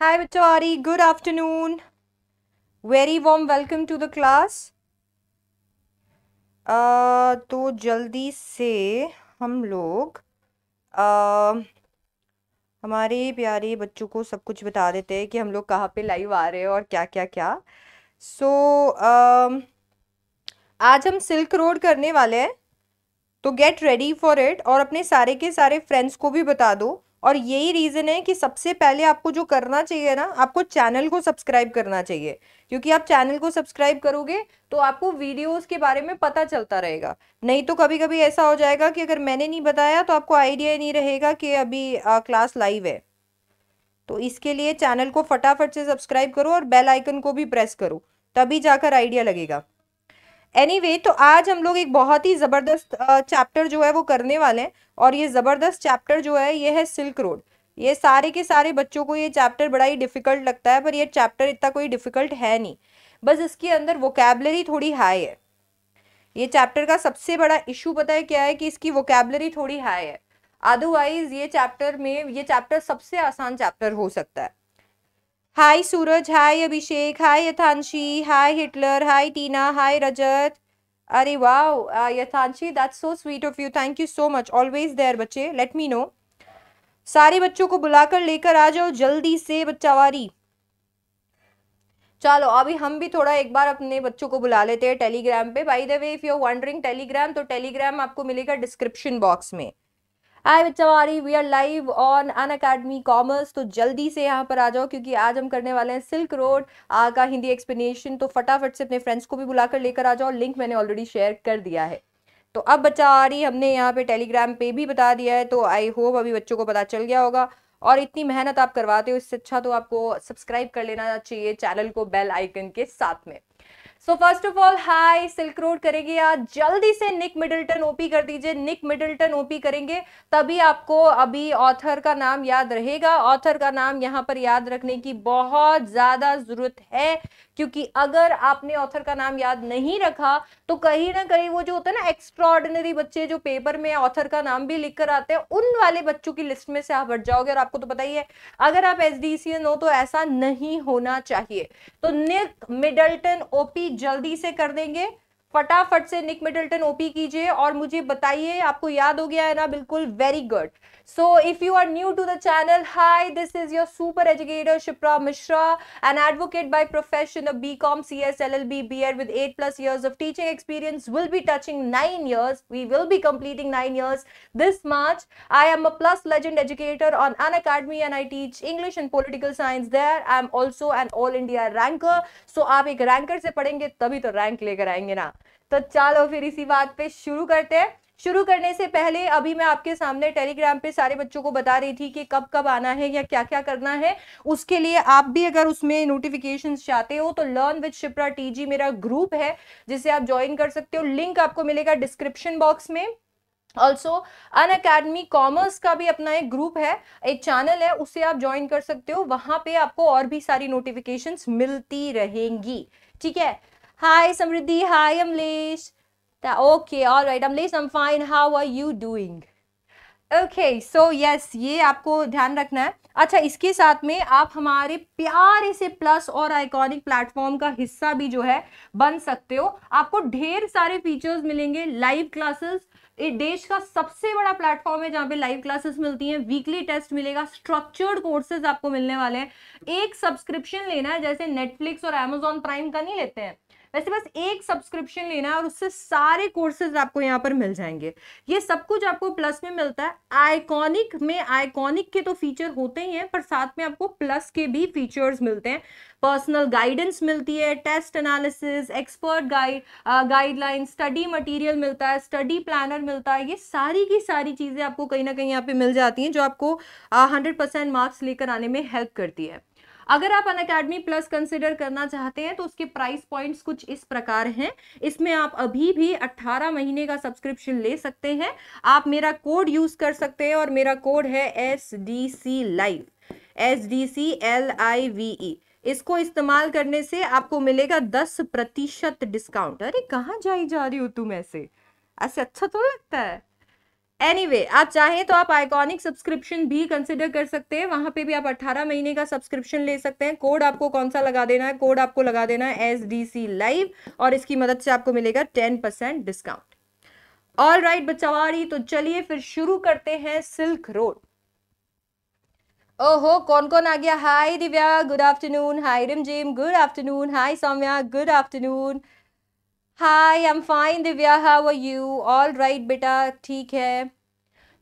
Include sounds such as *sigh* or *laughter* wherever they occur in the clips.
हाय बच्चों आरी good afternoon very warm welcome to the class तो जल्दी से हम लोग uh, हमारे प्यारे बच्चों को सब कुछ बता देते हैं कि हम लोग कहाँ पे लाइव आ रहे हैं और क्या क्या क्या सो so, uh, आज हम सिल्क रोड करने वाले हैं तो गेट रेडी फॉर इट और अपने सारे के सारे फ्रेंड्स को भी बता दो और यही रीज़न है कि सबसे पहले आपको जो करना चाहिए ना आपको चैनल को सब्सक्राइब करना चाहिए क्योंकि आप चैनल को सब्सक्राइब करोगे तो आपको वीडियोस के बारे में पता चलता रहेगा नहीं तो कभी कभी ऐसा हो जाएगा कि अगर मैंने नहीं बताया तो आपको आइडिया नहीं रहेगा कि अभी आ, क्लास लाइव है तो इसके लिए चैनल को फटाफट से सब्सक्राइब करो और बेल आइकन को भी प्रेस करो तभी जाकर आइडिया लगेगा एनी anyway, तो आज हम लोग एक बहुत ही ज़बरदस्त चैप्टर जो है वो करने वाले हैं और ये ज़बरदस्त चैप्टर जो है ये है सिल्क रोड ये सारे के सारे बच्चों को ये चैप्टर बड़ा ही डिफ़िकल्ट लगता है पर ये चैप्टर इतना कोई डिफ़िकल्ट है नहीं बस इसके अंदर वोकेबलरी थोड़ी हाई है ये चैप्टर का सबसे बड़ा इशू पता है क्या है कि इसकी वोकेबलरी थोड़ी हाई है अदरवाइज़ ये चैप्टर में ये चैप्टर सबसे आसान चैप्टर हो सकता है हाय सूरज हाय अभिषेक हाय यथांशी हाय हिटलर हाय टीना हाय रजत अरे वाह Yathanshi that's so sweet of you thank you so much always there बच्चे लेट मी नो सारे बच्चों को बुलाकर लेकर आ जाओ जल्दी से बच्चावारी चलो अभी हम भी थोड़ा एक बार अपने बच्चों को बुला लेते हैं टेलीग्राम पे by the way if you are wondering Telegram तो टेलीग्राम आपको मिलेगा डिस्क्रिप्शन बॉक्स में हाय बच्चा हमारी we are live on Unacademy commerce तो जल्दी से यहाँ पर आ जाओ क्योंकि आज हम करने वाले हैं सिल्क रोड का हिंदी एक्सप्लेनेशन तो फटाफट से अपने फ्रेंड्स को भी बुलाकर लेकर आ जाओ लिंक मैंने ऑलरेडी शेयर कर दिया है तो अब बच्चा आ रही हमने यहाँ पे टेलीग्राम पे भी बता दिया है तो आई होप अभी बच्चों को पता चल गया होगा और इतनी मेहनत आप करवाते हो इससे अच्छा तो आपको सब्सक्राइब कर लेना चाहिए चैनल को बेल आइकन के साथ में so first of all hi silk road करेंगे आज जल्दी से निक मिडल्टन ओपी कर दीजिए निक मिडल्टन ओपी करेंगे तभी आपको अभी ऑथर का नाम याद रहेगा ऑथर का नाम यहाँ पर याद रखने की बहुत ज़्यादा ज़रूरत है क्योंकि अगर आपने ऑथर का नाम याद नहीं रखा तो कहीं ना कहीं वो जो होता है ना एक्स्ट्रॉर्डिनरी बच्चे जो पेपर में ऑथर का नाम भी लिख कर आते हैं उन वाले बच्चों की लिस्ट में से आप हट जाओगे और आपको तो पता ही है अगर आप एस e हो तो ऐसा नहीं होना चाहिए तो निक मिडल्टन ओपी जल्दी से कर देंगे फटाफट से निक मिडिलटन ओपी कीजिए और मुझे बताइए आपको याद हो गया है ना बिल्कुल very good so if you are new to the channel hi this is your super educator Shipra Mishra an advocate by profession of B com C S L L B B ed with eight plus years of teaching experience will be touching nine years we will be completing nine years this March I am a plus legend educator on Unacademy and I teach English and political science there I am also an all India ranker so आप एक ranker से पढ़ेंगे तभी तो rank लेकर आएंगे ना तो चलो फिर इसी बात पे शुरू करते हैं शुरू करने से पहले अभी मैं आपके सामने टेलीग्राम पे सारे बच्चों को बता रही थी कि कब कब आना है या क्या क्या करना है उसके लिए आप भी अगर उसमें नोटिफिकेशन चाहते हो तो लर्न विद शिप्रा टीजी मेरा ग्रुप है जिसे आप ज्वाइन कर सकते हो लिंक आपको मिलेगा डिस्क्रिप्शन बॉक्स में ऑल्सो अन अकेडमी कॉमर्स का भी अपना एक ग्रुप है एक चैनल है उसे आप ज्वाइन कर सकते हो वहां पे आपको और भी सारी नोटिफिकेशंस मिलती रहेंगी ठीक है Hi Samriddhi, hi Amlesh. Okay, all right. Amlesh, I'm fine. How are you doing? Okay so yes ये आपको ध्यान रखना है अच्छा इसके साथ में आप हमारे प्यारे से प्लस और आइकॉनिक प्लेटफॉर्म का हिस्सा भी जो है बन सकते हो आपको ढेर सारे फीचर्स मिलेंगे लाइव क्लासेस देश का सबसे बड़ा प्लेटफॉर्म है जहाँ पे लाइव क्लासेस मिलती हैं वीकली टेस्ट मिलेगा स्ट्रक्चर्ड कोर्सेज आपको मिलने वाले हैं एक सब्सक्रिप्शन लेना है जैसे नेटफ्लिक्स और अमेजोन प्राइम का नहीं लेते हैं वैसे बस एक सब्सक्रिप्शन लेना है और उससे सारे कोर्सेज आपको यहाँ पर मिल जाएंगे ये सब कुछ आपको प्लस में मिलता है आइकॉनिक में आइकॉनिक के तो फीचर होते ही हैं पर साथ में आपको प्लस के भी फीचर्स मिलते हैं पर्सनल गाइडेंस मिलती है test analysis expert guide guideline study material मिलता है स्टडी प्लानर मिलता है ये सारी की सारी चीज़ें आपको कहीं ना कहीं यहाँ पे मिल जाती हैं जो आपको हंड्रेड परसेंट मार्क्स लेकर आने में हेल्प करती है अगर आप अन अकेडमी प्लस कंसिडर करना चाहते हैं तो उसके प्राइस पॉइंट्स कुछ इस प्रकार हैं इसमें आप अभी भी 18 महीने का सब्सक्रिप्शन ले सकते हैं आप मेरा कोड यूज़ कर सकते हैं और मेरा कोड है S D C live S D C L I V E इसको इस्तेमाल करने से आपको मिलेगा दस प्रतिशत डिस्काउंट अरे कहाँ जाई जा रही हो तुम ऐसे ऐसे अच्छा तो लगता है एनीवे anyway, आप चाहें तो आप आइकॉनिक सब्सक्रिप्शन भी कंसिडर कर सकते हैं वहां पे भी आप 18 महीने का सब्सक्रिप्शन ले सकते हैं कोड आपको कौन सा लगा देना है कोड आपको लगा देना है एस डी सी लाइव और इसकी मदद से आपको मिलेगा 10 परसेंट डिस्काउंट ऑल राइट बच्चावारी तो चलिए फिर शुरू करते हैं सिल्क रोड ओहो कौन कौन आ गया hi Divya good afternoon hi Rimjhim good afternoon hi Saumya good afternoon hi am fine Divya how are you all right बेटा ठीक है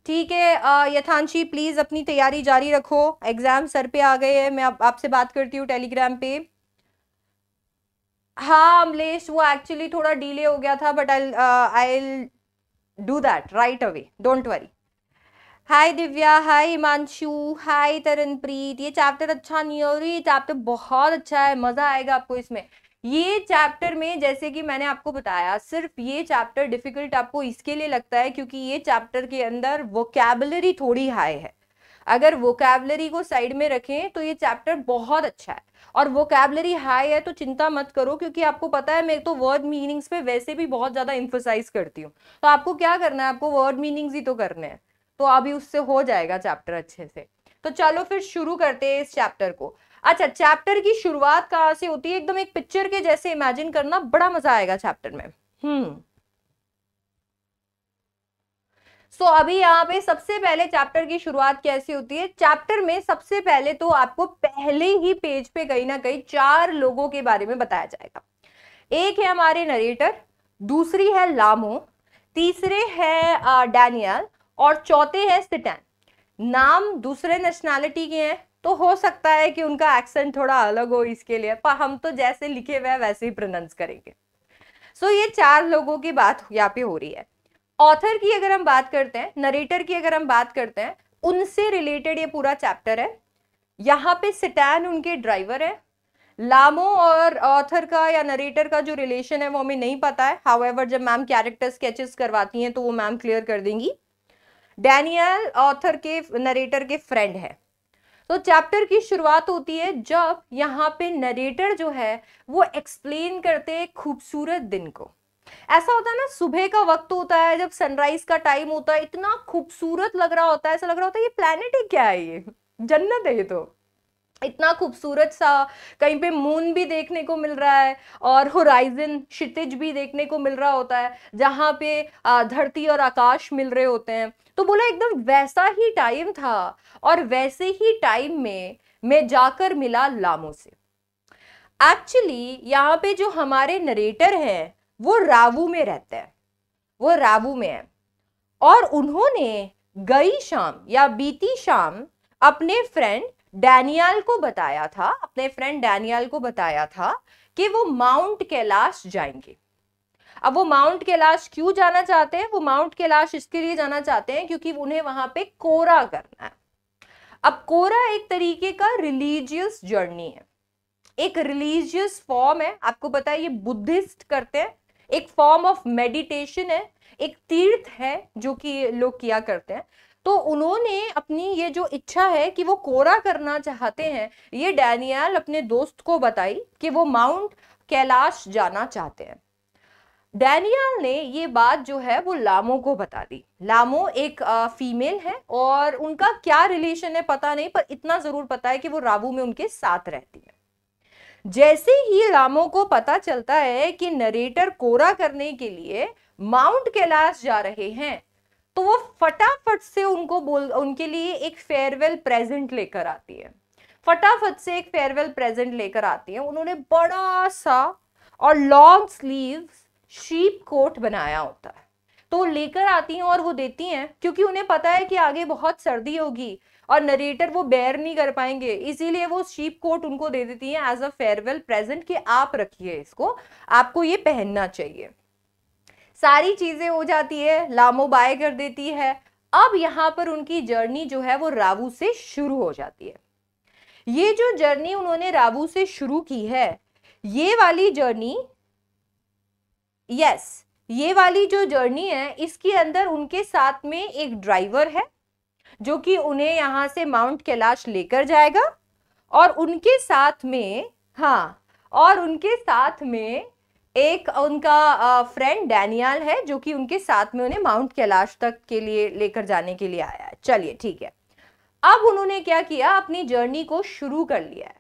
ठीक है यथांशी प्लीज़ अपनी तैयारी जारी रखो एग्ज़ाम सर पे आ गए हैं मैं आप आपसे बात करती हूँ टेलीग्राम पे हाँ अमलेश वो एक्चुअली थोड़ा डिले हो गया था but I I do that right away don't worry hi Divya hi Himanshu hi Taranpreet ये चैप्टर अच्छा नहीं हो रही ये चैप्टर बहुत अच्छा है मज़ा आएगा आपको इसमें ये चैप्टर में जैसे कि मैंने आपको बताया सिर्फ ये चैप्टर डिफिकल्ट आपको इसके लिए लगता है क्योंकि ये चैप्टर के अंदर वोकेबलरी थोड़ी हाई है अगर वोकेबलरी को साइड में रखें तो ये चैप्टर बहुत अच्छा है और वोकेबलरी हाई है तो चिंता मत करो क्योंकि आपको पता है मैं तो वर्ड मीनिंग्स पे वैसे भी बहुत ज़्यादा इंफोसाइज करती हूँ तो आपको क्या करना है आपको वर्ड मीनिंग्स ही तो करने हैं तो अभी उससे हो जाएगा चैप्टर अच्छे से तो चलो फिर शुरू करते हैं इस चैप्टर को अच्छा चैप्टर की शुरुआत कहाँ से होती है एकदम एक पिक्चर के जैसे इमेजिन करना बड़ा मजा आएगा चैप्टर में हम्म सो so, अभी यहाँ पे सबसे पहले चैप्टर की शुरुआत कैसे होती है चैप्टर में सबसे पहले तो आपको पहले ही पेज पे कहीं ना कहीं चार लोगों के बारे में बताया जाएगा एक है हमारे नरेटर दूसरी है लामो तीसरे है डैनियल और चौथे है सिटैन नाम दूसरे नेशनैलिटी के हैं तो हो सकता है कि उनका एक्सेंट थोड़ा अलग हो इसके लिए पर हम तो जैसे लिखे हुए वैसे ही प्रोनाउंस करेंगे सो so, ये चार लोगों की बात यहाँ पे हो रही है ऑथर की अगर हम बात करते हैं नरेटर की अगर हम बात करते हैं उनसे रिलेटेड ये पूरा चैप्टर है यहाँ पे सिटैन उनके ड्राइवर है लामो और ऑथर का या नरेटर का जो रिलेशन है वो हमें नहीं पता है हाउएवर जब मैम कैरेक्टर स्केचेस करवाती हैं तो वो मैम क्लियर कर देंगी डैनियल ऑथर के नरेटर के फ्रेंड है तो चैप्टर की शुरुआत होती है जब यहाँ पे नरेटर जो है वो एक्सप्लेन करते हैं खूबसूरत दिन को ऐसा होता है ना सुबह का वक्त होता है जब सनराइज का टाइम होता है इतना खूबसूरत लग रहा होता है ऐसा लग रहा होता है ये प्लानिट ही क्या है ये जन्नत है ये तो इतना खूबसूरत सा कहीं पे मून भी देखने को मिल रहा है और होराइजन क्षितिज भी देखने को मिल रहा होता है जहाँ पे धरती और आकाश मिल रहे होते हैं तो बोला एकदम वैसा ही टाइम था और वैसे ही टाइम में मैं जाकर मिला लामो से एक्चुअली यहाँ पे जो हमारे नरेटर हैं वो रावू में रहते हैं वो रावू में है और उन्होंने गई शाम या बीती शाम अपने फ्रेंड डैनियल को बताया था अपने फ्रेंड डैनियल को बताया था कि वो माउंट कैलाश जाएंगे अब वो माउंट कैलाश क्यों जाना चाहते हैं वो माउंट कैलाश इसके लिए जाना चाहते हैं क्योंकि उन्हें वहां पे कोरा करना है अब कोरा एक तरीके का रिलीजियस जर्नी है एक रिलीजियस फॉर्म है आपको पता है ये बुद्धिस्ट करते हैं एक फॉर्म ऑफ मेडिटेशन है एक तीर्थ है जो कि लोग किया करते हैं तो उन्होंने अपनी ये जो इच्छा है कि वो कोरा करना चाहते हैं ये डैनियल अपने दोस्त को बताई कि वो माउंट कैलाश जाना चाहते हैं डैनियल ने ये बात जो है वो लामो को बता दी लामो एक आ, फीमेल है और उनका क्या रिलेशन है पता नहीं पर इतना ज़रूर पता है कि वो राबू में उनके साथ रहती है जैसे ही लामो को पता चलता है कि नरेटर कोरा करने के लिए माउंट कैलाश जा रहे हैं तो वो फटाफट से उनको बोल उनके लिए एक फेयरवेल प्रेजेंट लेकर आती है फटाफट से एक फेयरवेल प्रेजेंट लेकर आती है उन्होंने बड़ा सा और लॉन्ग स्लीव शीप कोट बनाया होता है तो लेकर आती हैं और वो देती हैं क्योंकि उन्हें पता है कि आगे बहुत सर्दी होगी और नरेटर वो बेयर नहीं कर पाएंगे इसीलिए वो शीप कोट उनको दे देती हैं एज अ फेयरवेल प्रेजेंट कि आप रखिए इसको आपको ये पहनना चाहिए सारी चीज़ें हो जाती है लामो बाय कर देती है अब यहाँ पर उनकी जर्नी जो है वो रावू से शुरू हो जाती है ये जो जर्नी उन्होंने रावू से शुरू की है ये वाली जर्नी यस ये वाली जो जर्नी है इसके अंदर उनके साथ में एक ड्राइवर है जो कि उन्हें यहाँ से माउंट कैलाश लेकर जाएगा और उनके साथ में हाँ और उनके साथ में एक उनका फ्रेंड डैनियल है जो कि उनके साथ में उन्हें माउंट कैलाश तक के लिए लेकर जाने के लिए आया है चलिए ठीक है अब उन्होंने क्या किया अपनी जर्नी को शुरू कर लिया है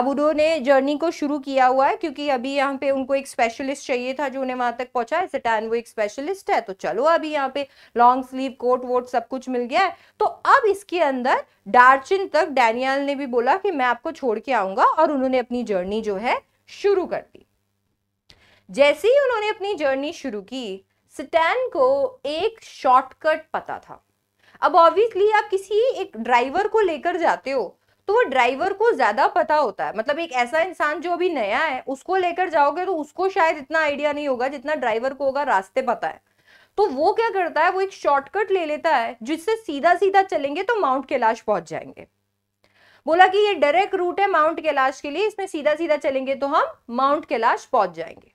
अब उन्होंने जर्नी को शुरू किया हुआ है क्योंकि अभी यहाँ पे उनको एक स्पेशलिस्ट चाहिए था जो उन्हें वहाँ तक पहुँचा है सटैन वो एक स्पेशलिस्ट है तो चलो अभी यहाँ पे लॉन्ग स्लीव कोट वोट सब कुछ मिल गया है तो अब इसके अंदर डार्चिन तक डैनियल ने भी बोला कि मैं आपको छोड़ के आऊंगा और उन्होंने अपनी जर्नी जो है शुरू कर दी जैसे ही उन्होंने अपनी जर्नी शुरू की स्टैन को एक शॉर्टकट पता था अब ऑब्वियसली आप किसी एक ड्राइवर को लेकर जाते हो तो वो ड्राइवर को ज़्यादा पता होता है मतलब एक ऐसा इंसान जो अभी नया है उसको लेकर जाओगे तो उसको शायद इतना आइडिया नहीं होगा जितना ड्राइवर को होगा रास्ते पता है तो वो क्या करता है वो एक शॉर्टकट ले लेता है जिससे सीधा सीधा चलेंगे तो माउंट कैलाश पहुंच जाएंगे बोला कि ये डायरेक्ट रूट है माउंट कैलाश के लिए इसमें सीधा सीधा चलेंगे तो हम माउंट कैलाश पहुंच जाएंगे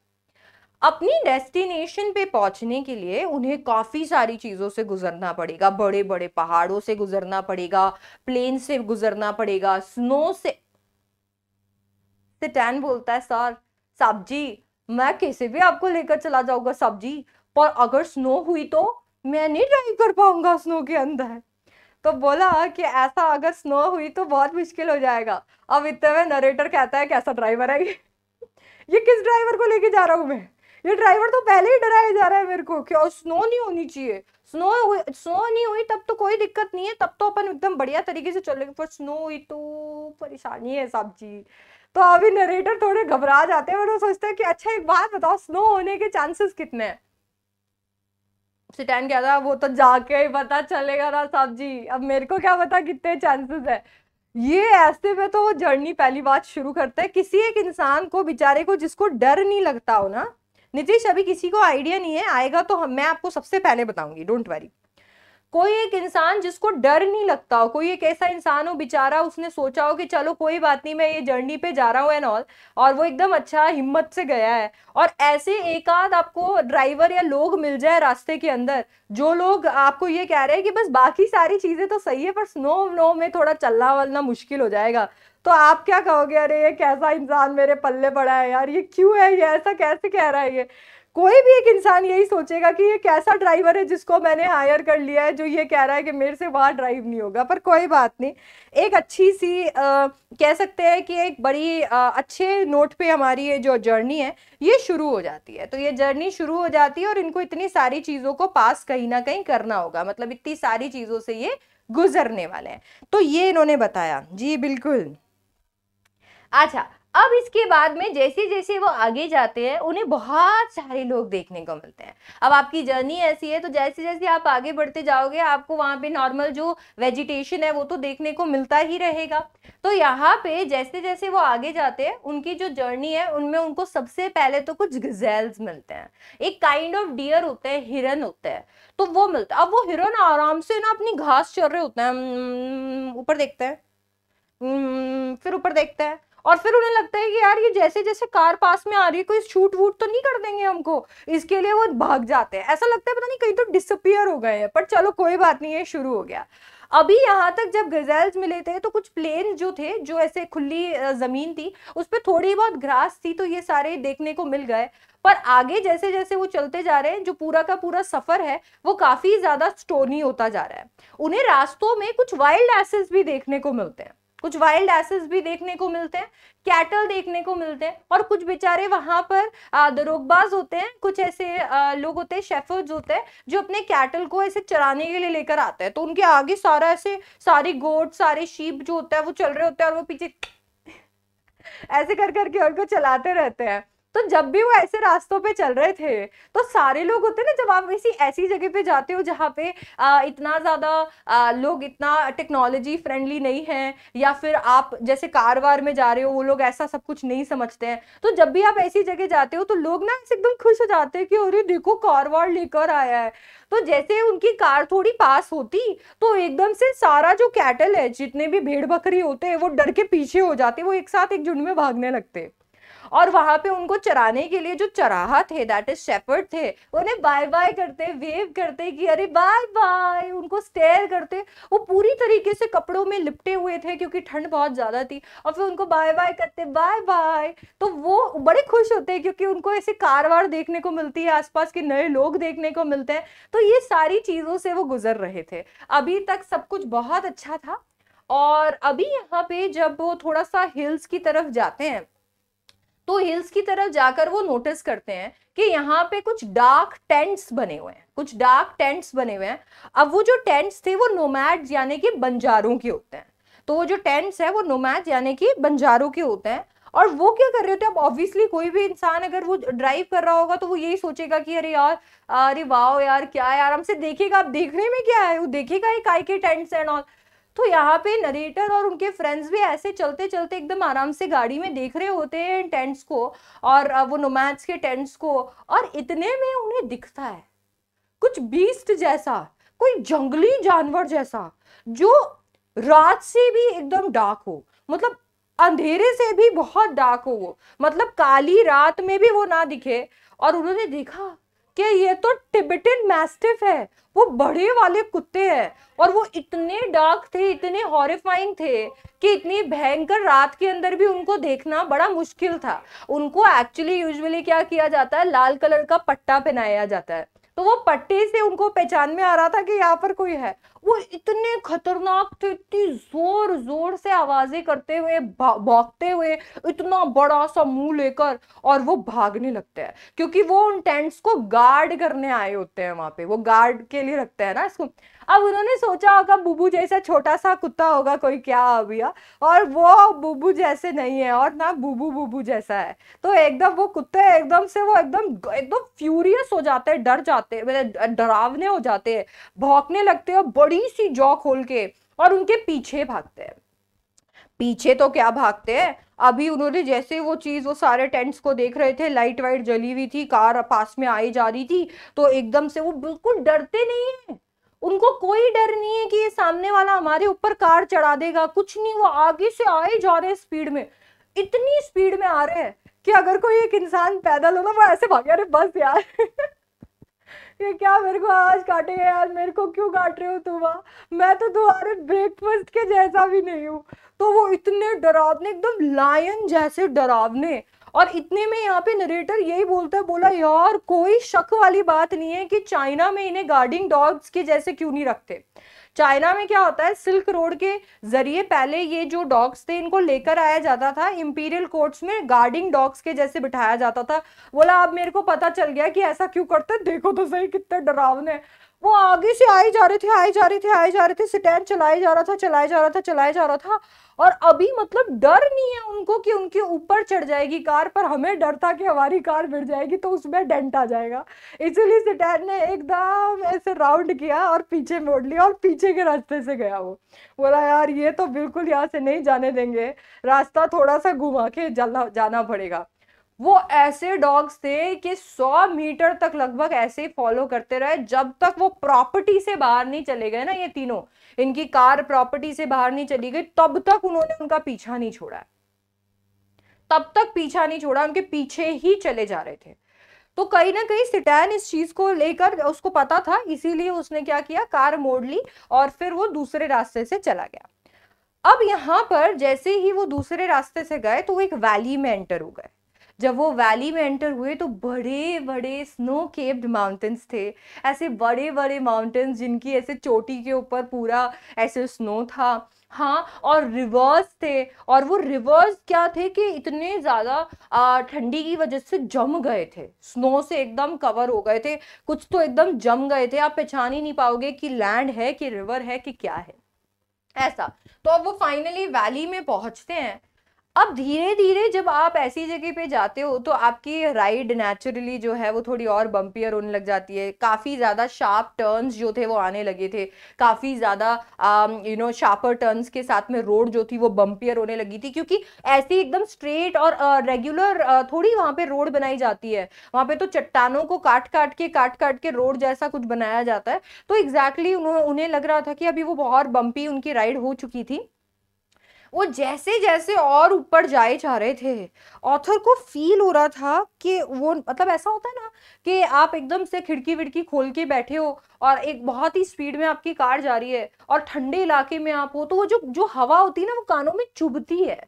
अपनी डेस्टिनेशन पे पहुंचने के लिए उन्हें काफ़ी सारी चीज़ों से गुजरना पड़ेगा बड़े बड़े पहाड़ों से गुजरना पड़ेगा प्लेन से गुजरना पड़ेगा स्नो से टैन बोलता है सर सब्जी मैं कैसे भी आपको लेकर चला जाऊंगा सब्जी पर अगर स्नो हुई तो मैं नहीं ड्राइव कर पाऊंगा स्नो के अंदर तो बोला कि ऐसा अगर स्नो हुई तो बहुत मुश्किल हो जाएगा अब इतने में नरेटर कहता है कैसा ड्राइवर है ये ये किस ड्राइवर को लेके जा रहा हूँ मैं ये ड्राइवर तो पहले ही डराया जा रहा है मेरे को कि स्नो नहीं होनी चाहिए स्नो हुई स्नो नहीं हुई तब तो कोई दिक्कत नहीं है तब तो अपन एकदम बढ़िया तरीके से चलेंगे पर स्नो हुई तो परेशानी है साहब जी तो अभी नरेटर थोड़े घबरा जाते हैं और वो सोचते हैं कि अच्छा एक बात बताओ स्नो होने के चांसेस कितने हैं सिटैन था वो तो जाके ही पता चलेगा ना साहब जी अब मेरे को क्या पता कितने चांसेस है ये ऐसे में तो वो जर्नी पहली बात शुरू करता है किसी एक इंसान को बेचारे को जिसको डर नहीं लगता हो ना नीतीश अभी किसी को आइडिया नहीं है आएगा तो मैं आपको सबसे पहले बताऊंगी डोंट वरी कोई एक इंसान जिसको डर नहीं लगता हो कोई एक ऐसा इंसान हो बेचारा उसने सोचा हो कि चलो कोई बात नहीं मैं ये जर्नी पे जा रहा हूँ एंड ऑल और वो एकदम अच्छा हिम्मत से गया है और ऐसे एक आध आपको ड्राइवर या लोग मिल जाए रास्ते के अंदर जो लोग आपको ये कह रहे हैं कि बस बाकी सारी चीज़ें तो सही है पर स्नो वनो में थोड़ा चलना वलना मुश्किल हो जाएगा तो आप क्या कहोगे अरे ये कैसा इंसान मेरे पल्ले पड़ा है यार ये क्यों है ये ऐसा कैसे कह रहा है ये कोई भी एक इंसान यही सोचेगा कि ये कैसा ड्राइवर है जिसको मैंने हायर कर लिया है जो ये कह रहा है कि मेरे से वहाँ ड्राइव नहीं होगा पर कोई बात नहीं एक अच्छी सी आ, कह सकते हैं कि एक बड़ी आ, अच्छे नोट पे हमारी ये जो जर्नी है ये शुरू हो जाती है तो ये जर्नी शुरू हो जाती है और इनको इतनी सारी चीज़ों को पास कहीं ना कहीं करना होगा मतलब इतनी सारी चीज़ों से ये गुजरने वाले हैं तो ये इन्होंने बताया जी बिल्कुल अच्छा अब इसके बाद में जैसे जैसे वो आगे जाते हैं उन्हें बहुत सारे लोग देखने को मिलते हैं अब आपकी जर्नी ऐसी है तो जैसे जैसे आप आगे बढ़ते जाओगे आपको वहाँ पे नॉर्मल जो वेजिटेशन है वो तो देखने को मिलता ही रहेगा तो यहाँ पे जैसे जैसे वो आगे जाते हैं उनकी जो जर्नी है उनमें उनको सबसे पहले तो कुछ गजेल्स मिलते हैं एक काइंड ऑफ डियर होते हैं हिरन होते हैं तो वो मिलता अब वो हिरन आराम से ना अपनी घास चल रहे होते हैं हम्म, ऊपर देखते हैं हम्म, फिर ऊपर देखते हैं और फिर उन्हें लगता है कि यार ये जैसे जैसे कार पास में आ रही है कोई छूट वूट तो नहीं कर देंगे हमको इसके लिए वो भाग जाते हैं ऐसा लगता है पता नहीं कहीं तो डिसअपियर हो गए हैं पर चलो कोई बात नहीं है शुरू हो गया अभी यहाँ तक जब गजेल्स मिले थे तो कुछ प्लेन जो थे जो ऐसे खुली ज़मीन थी उस पर थोड़ी बहुत ग्रास थी तो ये सारे देखने को मिल गए पर आगे जैसे जैसे वो चलते जा रहे हैं जो पूरा का पूरा सफ़र है वो काफ़ी ज़्यादा स्टोनी होता जा रहा है उन्हें रास्तों में कुछ वाइल्ड एसेस भी देखने को मिलते हैं कुछ वाइल्ड एसेस भी देखने को मिलते हैं कैटल देखने को मिलते हैं और कुछ बेचारे वहां पर दरोगबाज होते हैं कुछ ऐसे लोग होते हैं शेफर्ड होते हैं जो अपने कैटल को ऐसे चराने के लिए लेकर आते हैं तो उनके आगे सारा ऐसे सारे गोट सारे शीप जो होता है वो चल रहे होते हैं और वो पीछे *laughs* ऐसे कर करके उनको चलाते रहते हैं तो जब भी वो ऐसे रास्तों पे चल रहे थे तो सारे लोग होते ना जब आप ऐसी ऐसी जगह पे जाते हो जहाँ पे आ, इतना ज़्यादा लोग इतना टेक्नोलॉजी फ्रेंडली नहीं है या फिर आप जैसे कार वार में जा रहे हो वो लोग ऐसा सब कुछ नहीं समझते हैं तो जब भी आप ऐसी जगह जाते हो तो लोग ना एकदम खुश हो जाते हैं कि अरे देखो कार वार लेकर आया है तो जैसे उनकी कार थोड़ी पास होती तो एकदम से सारा जो कैटल है जितने भी भेड़ बकरी होते हैं वो डर के पीछे हो जाते वो एक साथ एक झुंड में भागने लगते और वहाँ पे उनको चराने के लिए जो चराहा थे दैट इज शेफर्ड थे उन्हें बाय बाय करते वेव करते कि अरे बाय बाय उनको स्टेयर करते वो पूरी तरीके से कपड़ों में लिपटे हुए थे क्योंकि ठंड बहुत ज़्यादा थी और फिर उनको बाय बाय करते बाय बाय तो वो बड़े खुश होते हैं क्योंकि उनको ऐसे कारवार देखने को मिलती है आसपास के नए लोग देखने को मिलते हैं तो ये सारी चीज़ों से वो गुजर रहे थे अभी तक सब कुछ बहुत अच्छा था और अभी यहाँ पे जब वो थोड़ा सा हिल्स की तरफ जाते हैं तो हिल्स की तरफ जाकर वो नोटिस करते हैं कि यहाँ पे कुछ डार्क टेंट्स बने हुए हैं कुछ डार्क टेंट्स बने हुए हैं अब वो जो टेंट्स थे वो नोमैड्स यानी कि बंजारों के होते हैं तो वो जो टेंट्स है वो नोमैड्स यानी कि बंजारों के होते हैं और वो क्या कर रहे होते हैं अब ऑब्वियसली कोई भी इंसान अगर वो ड्राइव कर रहा होगा तो वो यही सोचेगा कि अरे यार अरे वाह यार क्या यार हमसे देखेगा आप देखने में क्या है वो देखेगा एक आई के टेंट्स एंड ऑल तो यहाँ पे नरेटर और उनके फ्रेंड्स भी ऐसे चलते चलते एकदम आराम से गाड़ी में देख रहे होते हैं टेंट्स को और वो नोमैड्स के टेंट्स को और इतने में उन्हें दिखता है कुछ बीस्ट जैसा कोई जंगली जानवर जैसा जो रात से भी एकदम डार्क हो मतलब अंधेरे से भी बहुत डार्क हो वो मतलब काली रात में भी वो ना दिखे और उन्होंने देखा कि ये तो टिबेटन मैस्टिफ है वो बड़े वाले कुत्ते हैं और वो इतने डार्क थे इतने हॉरिफाइंग थे कि इतनी भयंकर रात के अंदर भी उनको देखना बड़ा मुश्किल था उनको एक्चुअली यूजुअली क्या किया जाता है लाल कलर का पट्टा पहनाया जाता है तो वो पट्टी से उनको पहचान में आ रहा था कि यहाँ पर कोई है वो इतने खतरनाक थे इतनी जोर जोर से आवाजें करते हुए भागते हुए इतना बड़ा सा मुंह लेकर और वो भागने लगते हैं क्योंकि वो उन टेंट्स को गार्ड करने आए होते हैं वहां पे वो गार्ड के लिए रखते हैं ना इसको अब उन्होंने सोचा होगा बुबू जैसा छोटा सा कुत्ता होगा कोई क्या भैया और वो बुबू जैसे नहीं है और ना बुबू बुबू जैसा है तो एकदम वो कुत्ते एकदम से वो एकदम एकदम फ्यूरियस हो जाते हैं डर जाते हैं मतलब डरावने हो जाते हैं भौंकने लगते हैं बड़ी सी जॉ खोल के और उनके पीछे भागते हैं पीछे तो क्या भागते हैं अभी उन्होंने जैसे वो चीज़ वो सारे टेंट्स को देख रहे थे लाइट वाइट जली हुई थी कार पास में आई जा रही थी तो एकदम से वो बिल्कुल डरते नहीं है उनको कोई डर नहीं है कि ये सामने वाला हमारे ऊपर कार चढ़ा देगा कुछ नहीं वो आगे से आए जा रहे स्पीड में इतनी स्पीड में आ रहे हैं कि अगर कोई एक इंसान पैदल हो ना वो ऐसे भागे अरे बस यार *laughs* ये क्या मेरे को आज काटेगा यार मेरे को क्यों काट रहे हो तुम हाँ? मैं तो तुम्हारे ब्रेकफास्ट के जैसा भी नहीं हूँ तो वो इतने डरावने एकदम लायन जैसे डरावने और इतने में यहाँ पे नरेटर यही बोलता है बोला यार कोई शक वाली बात नहीं है कि चाइना में इन्हें गार्डिंग डॉग्स के जैसे क्यों नहीं रखते चाइना में क्या होता है सिल्क रोड के जरिए पहले ये जो डॉग्स थे इनको लेकर आया जाता था इंपीरियल कोर्ट्स में गार्डिंग डॉग्स के जैसे बिठाया जाता था बोला अब मेरे को पता चल गया कि ऐसा क्यों करते देखो तो सही कितने डरावने वो आगे से आए जा रहे थे आए जा रहे थे आए जा रहे थे स्टैंड चलाया जा रहा था चलाया जा रहा था चलाया जा रहा था और अभी मतलब डर नहीं है उनको कि उनके ऊपर चढ़ जाएगी कार पर हमें डर था कि हमारी कार गिर जाएगी तो उसमें डेंट आ जाएगा इसीलिए सिटैन ने एकदम ऐसे राउंड किया और पीछे मोड़ लिया और पीछे के रास्ते से गया वो बोला यार ये तो बिल्कुल यहाँ से नहीं जाने देंगे रास्ता थोड़ा सा घुमा के जाना जाना पड़ेगा वो ऐसे डॉग्स थे कि 100 मीटर तक लगभग ऐसे ही फॉलो करते रहे जब तक वो प्रॉपर्टी से बाहर नहीं चले गए ना ये तीनों इनकी कार प्रॉपर्टी से बाहर नहीं चली गई तब तक उन्होंने उनका पीछा नहीं छोड़ा तब तक पीछा नहीं छोड़ा उनके पीछे ही चले जा रहे थे तो कहीं ना कहीं सिटैन इस चीज को लेकर उसको पता था इसीलिए उसने क्या किया कार मोड़ ली और फिर वो दूसरे रास्ते से चला गया अब यहाँ पर जैसे ही वो दूसरे रास्ते से गए तो वो एक वैली में एंटर हो गए जब वो वैली में एंटर हुए तो बड़े बड़े स्नो केप्ड माउंटेंस थे ऐसे बड़े बड़े माउंटेंस जिनकी ऐसे चोटी के ऊपर पूरा ऐसे स्नो था हाँ और रिवर्स थे और वो रिवर्स क्या थे कि इतने ज़्यादा ठंडी की वजह से जम गए थे स्नो से एकदम कवर हो गए थे कुछ तो एकदम जम गए थे आप पहचान ही नहीं पाओगे कि लैंड है कि रिवर है कि क्या है ऐसा तो अब वो फाइनली वैली में पहुंचते हैं अब धीरे धीरे जब आप ऐसी जगह पे जाते हो तो आपकी राइड नेचुरली जो है वो थोड़ी और बम्पियर होने लग जाती है काफ़ी ज़्यादा शार्प टर्न्स जो थे वो आने लगे थे काफ़ी ज़्यादा यू नो शार्पर टर्न्स के साथ में रोड जो थी वो बम्पियर होने लगी थी क्योंकि ऐसी एकदम स्ट्रेट और रेगुलर uh, uh, थोड़ी वहाँ पर रोड बनाई जाती है वहाँ पे तो चट्टानों को काट काट के काट काट के रोड जैसा कुछ बनाया जाता है तो एग्जैक्टली exactly उन्हें लग रहा था कि अभी वो बहुत बम्पी उनकी राइड हो चुकी थी वो जैसे जैसे और ऊपर जाए जा रहे थे ऑथर को फील हो रहा था कि वो मतलब ऐसा होता है ना कि आप एकदम से खिड़की विड़की खोल के बैठे हो और एक बहुत ही स्पीड में आपकी कार जा रही है और ठंडे इलाके में आप हो तो वो जो जो हवा होती है ना वो कानों में चुभती है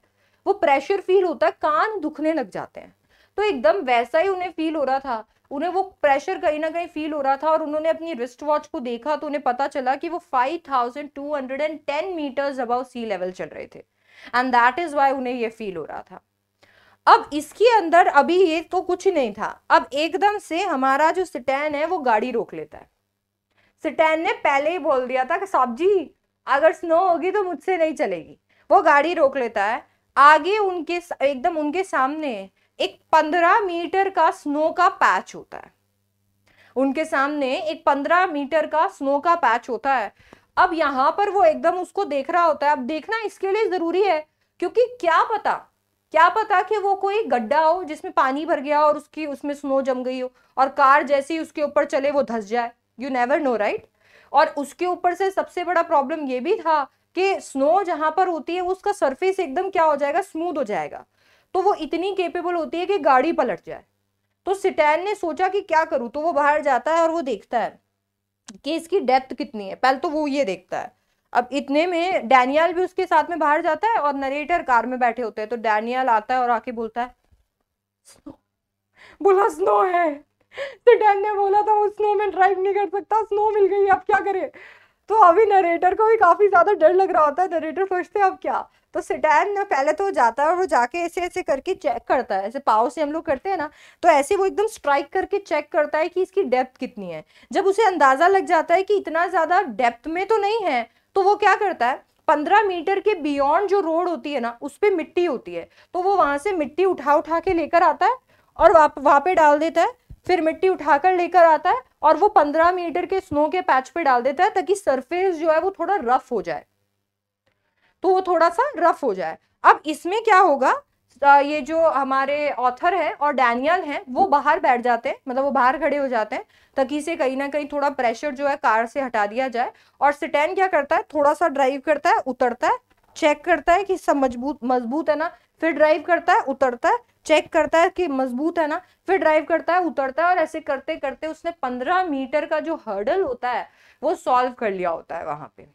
वो प्रेशर फील होता है कान दुखने लग जाते हैं तो एकदम वैसा ही उन्हें फील हो रहा था उन्हें वो प्रेशर कहीं ना कहीं फील हो रहा था और उन्होंने अपनी रिस्ट वॉच को देखा तो उन्हें पता चला कि वो 5210 मीटर्स अबाउ सी लेवल चल रहे थे एंड दैट इज़ वाई उन्हें ये फील हो रहा था अब इसके अंदर अभी ये तो कुछ नहीं था अब एकदम से हमारा जो सिटैन है वो गाड़ी रोक लेता है सिटैन ने पहले ही बोल दिया था कि साहब जी अगर स्नो होगी तो मुझसे नहीं चलेगी वो गाड़ी रोक लेता है आगे उनके एकदम उनके सामने एक पंद्रह मीटर का स्नो का पैच होता है उनके सामने एक पंद्रह मीटर का स्नो का पैच होता है अब यहाँ पर वो एकदम उसको देख रहा होता है अब देखना इसके लिए जरूरी है क्योंकि क्या पता क्या पता कि वो कोई गड्ढा हो जिसमें पानी भर गया और उसकी उसमें स्नो जम गई हो और कार जैसे ही उसके ऊपर चले वो धस जाए यू नेवर नो राइट और उसके ऊपर से सबसे बड़ा प्रॉब्लम ये भी था कि स्नो जहाँ पर होती है उसका सरफेस एकदम क्या हो जाएगा स्मूथ हो जाएगा तो वो इतनी केपेबल होती है कि गाड़ी पलट जाए तो सिटैन ने सोचा कि क्या करूँ तो वो बाहर जाता है और वो देखता है कि इसकी डेप्थ कितनी है पहले तो वो ये देखता है अब इतने में डैनियल भी उसके साथ में बाहर जाता है और नरेटर कार में बैठे होते हैं तो डैनियल आता है और आके बोलता है स्नो बोला स्नो है तो डैन ने बोला था वो स्नो में ड्राइव नहीं कर सकता स्नो मिल गई अब क्या करे तो अभी नरेटर को भी काफ़ी ज़्यादा डर लग रहा होता है नरेटर सोचते हैं अब क्या तो सिटैन पहले तो जाता है और वो जाके ऐसे ऐसे करके चेक करता है ऐसे पाव से हम लोग करते हैं ना तो ऐसे वो एकदम स्ट्राइक करके चेक करता है कि इसकी डेप्थ कितनी है जब उसे अंदाज़ा लग जाता है कि इतना ज़्यादा डेप्थ में तो नहीं है तो वो क्या करता है पंद्रह मीटर के बियॉन्ड जो रोड होती है ना उस पर मिट्टी होती है तो वो वहां से मिट्टी उठा उठा के लेकर आता है और वहां पे डाल देता है फिर मिट्टी उठाकर लेकर आता है और वो पंद्रह मीटर के स्नो के पैच पे डाल देता है ताकि सरफेस जो है वो थोड़ा रफ हो जाए तो वो थोड़ा सा रफ हो जाए अब इसमें क्या होगा ये जो हमारे ऑथर हैं और डैनियल हैं वो बाहर बैठ जाते हैं मतलब वो बाहर खड़े हो जाते हैं ताकि इसे कहीं ना कहीं थोड़ा प्रेशर जो है कार से हटा दिया जाए और सिटैन क्या करता है थोड़ा सा ड्राइव करता है उतरता है चेक करता है कि सब मजबूत मजबूत है ना फिर ड्राइव करता है उतरता है चेक करता है कि मजबूत है ना फिर ड्राइव करता है उतरता है और ऐसे करते करते उसने पंद्रह मीटर का जो हर्डल होता है वो सॉल्व कर लिया होता है वहां पे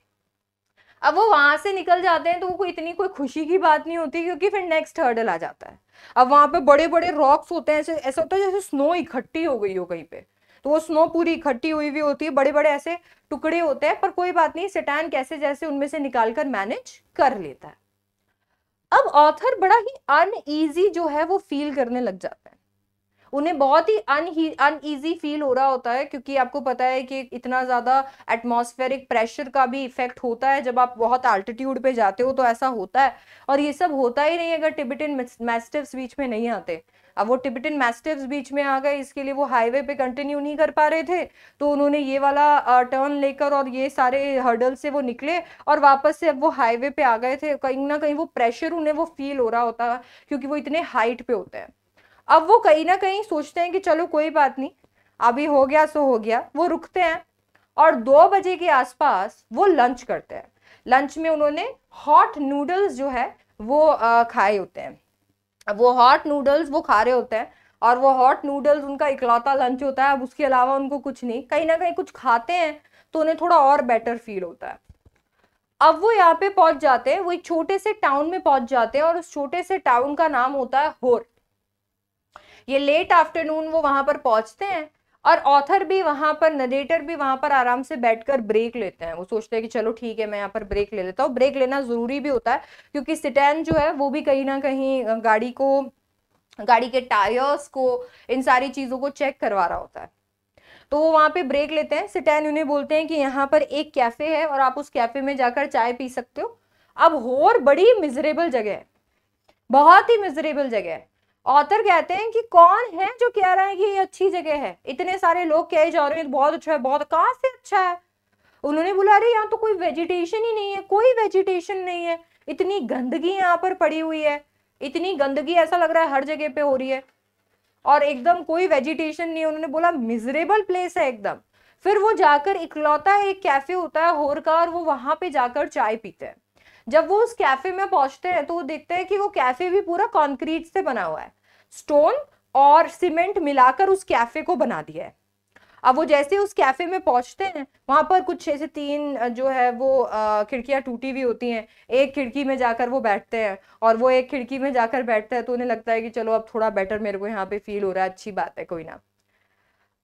अब वो वहां से निकल जाते हैं तो वो कोई इतनी कोई खुशी की बात नहीं होती क्योंकि फिर नेक्स्ट हर्डल आ जाता है अब वहां पे बड़े बड़े रॉक्स होते हैं ऐसे ऐसा होता है जैसे स्नो इकट्ठी हो गई हो कहीं पे तो वो स्नो पूरी इकट्ठी हुई हुई होती है बड़े बड़े ऐसे टुकड़े होते हैं पर कोई बात नहीं सिटैन कैसे जैसे उनमें से निकाल कर मैनेज कर लेता है अब ऑथर बड़ा ही अनईजी जो है वो फील करने लग जाता है उन्हें बहुत ही अन अनईजी फील हो रहा होता है क्योंकि आपको पता है कि इतना ज़्यादा एटमॉस्फेरिक प्रेशर का भी इफेक्ट होता है जब आप बहुत आल्टीट्यूड पे जाते हो तो ऐसा होता है और ये सब होता ही नहीं अगर टिबिटिन मैस्टिव्स बीच में नहीं आते अब वो टिबिटन मैस्टिव्स बीच में आ गए इसके लिए वो हाईवे पे कंटिन्यू नहीं कर पा रहे थे तो उन्होंने ये वाला टर्न लेकर और ये सारे हर्डल से वो निकले और वापस से अब वो हाईवे पे आ गए थे कहीं ना कहीं वो प्रेशर उन्हें वो फील हो रहा होता क्योंकि वो इतने हाइट पे होते हैं अब वो कहीं ना कहीं सोचते हैं कि चलो कोई बात नहीं अभी हो गया सो हो गया वो रुकते हैं और दो बजे के आसपास वो लंच करते हैं लंच में उन्होंने हॉट नूडल्स जो है वो खाए होते हैं वो हॉट नूडल्स वो खा रहे होते हैं और वो हॉट नूडल्स उनका इकलौता लंच होता है अब उसके अलावा उनको कुछ नहीं कहीं ना कहीं कुछ खाते हैं तो उन्हें थोड़ा और बेटर फील होता है अब वो यहाँ पे पहुंच जाते हैं वो एक छोटे से टाउन में पहुंच जाते हैं और उस छोटे से टाउन का नाम होता है होर ये लेट आफ्टरनून वो वहां पर पहुंचते हैं और ऑथर भी वहां पर नरेटर भी वहां पर आराम से बैठकर ब्रेक लेते हैं वो सोचते हैं कि चलो ठीक है मैं यहाँ पर ब्रेक ले लेता हूँ ब्रेक लेना ज़रूरी भी होता है क्योंकि सिटैन जो है वो भी कहीं ना कहीं गाड़ी को गाड़ी के टायर्स को इन सारी चीज़ों को चेक करवा रहा होता है तो वो वहां पे ब्रेक लेते हैं सिटैन उन्हें बोलते हैं कि यहाँ पर एक कैफ़े है और आप उस कैफ़े में जाकर चाय पी सकते हो अब होर बड़ी मिजरेबल जगह है बहुत ही मिजरेबल जगह है ऑथर कहते हैं कि कौन है जो कह रहा है कि ये अच्छी जगह है इतने सारे लोग कहे जा रहे हैं बहुत अच्छा है बहुत कहाँ से अच्छा है उन्होंने बोला अरे यहाँ तो कोई वेजिटेशन ही नहीं है कोई वेजिटेशन नहीं है इतनी गंदगी यहाँ पर पड़ी हुई है इतनी गंदगी ऐसा लग रहा है हर जगह पे हो रही है और एकदम कोई वेजिटेशन नहीं उन्होंने बोला मिजरेबल प्लेस है एकदम फिर वो जाकर इकलौता एक कैफे होता है होर का और वो वहां पे जाकर चाय पीते हैं जब वो उस कैफे में पहुंचते हैं तो वो देखते हैं कि वो कैफे भी पूरा कॉन्क्रीट से बना हुआ है स्टोन और सीमेंट मिलाकर उस कैफे को बना दिया है अब वो जैसे उस कैफे में पहुंचते हैं वहां पर कुछ छह से तीन जो है वो खिड़कियां टूटी हुई होती हैं एक खिड़की में जाकर वो बैठते हैं और वो एक खिड़की में जाकर बैठते हैं तो उन्हें लगता है कि चलो अब थोड़ा बेटर मेरे को यहाँ पे फील हो रहा है अच्छी बात है कोई ना